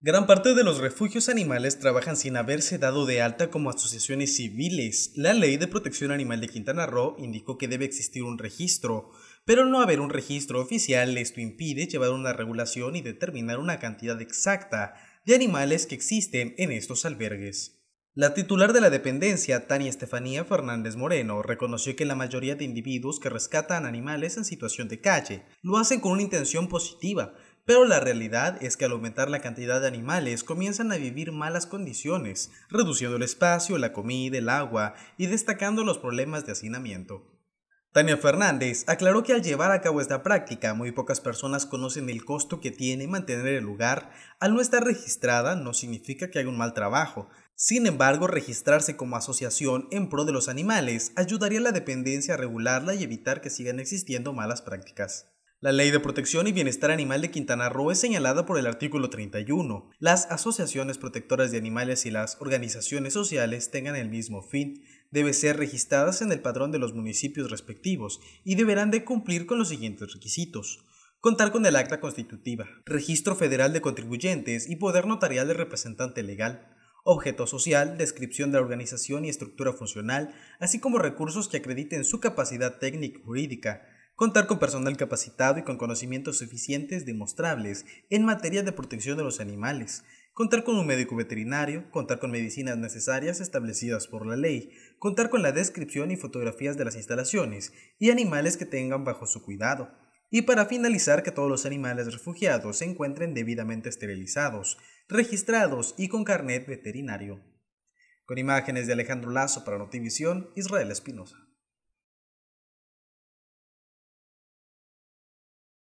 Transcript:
Gran parte de los refugios animales trabajan sin haberse dado de alta como asociaciones civiles. La Ley de Protección Animal de Quintana Roo indicó que debe existir un registro, pero no haber un registro oficial esto impide llevar una regulación y determinar una cantidad exacta de animales que existen en estos albergues. La titular de la dependencia, Tania Estefanía Fernández Moreno, reconoció que la mayoría de individuos que rescatan animales en situación de calle lo hacen con una intención positiva, pero la realidad es que al aumentar la cantidad de animales comienzan a vivir malas condiciones, reduciendo el espacio, la comida, el agua y destacando los problemas de hacinamiento. Tania Fernández aclaró que al llevar a cabo esta práctica, muy pocas personas conocen el costo que tiene mantener el lugar. Al no estar registrada, no significa que hay un mal trabajo. Sin embargo, registrarse como asociación en pro de los animales ayudaría a la dependencia a regularla y evitar que sigan existiendo malas prácticas. La Ley de Protección y Bienestar Animal de Quintana Roo es señalada por el artículo 31. Las asociaciones protectoras de animales y las organizaciones sociales tengan el mismo fin, debe ser registradas en el padrón de los municipios respectivos y deberán de cumplir con los siguientes requisitos. Contar con el acta constitutiva, registro federal de contribuyentes y poder notarial de representante legal, objeto social, descripción de la organización y estructura funcional, así como recursos que acrediten su capacidad técnica y jurídica, contar con personal capacitado y con conocimientos suficientes demostrables en materia de protección de los animales, contar con un médico veterinario, contar con medicinas necesarias establecidas por la ley, contar con la descripción y fotografías de las instalaciones y animales que tengan bajo su cuidado. Y para finalizar, que todos los animales refugiados se encuentren debidamente esterilizados, registrados y con carnet veterinario. Con imágenes de Alejandro Lazo para Notivisión, Israel Espinosa.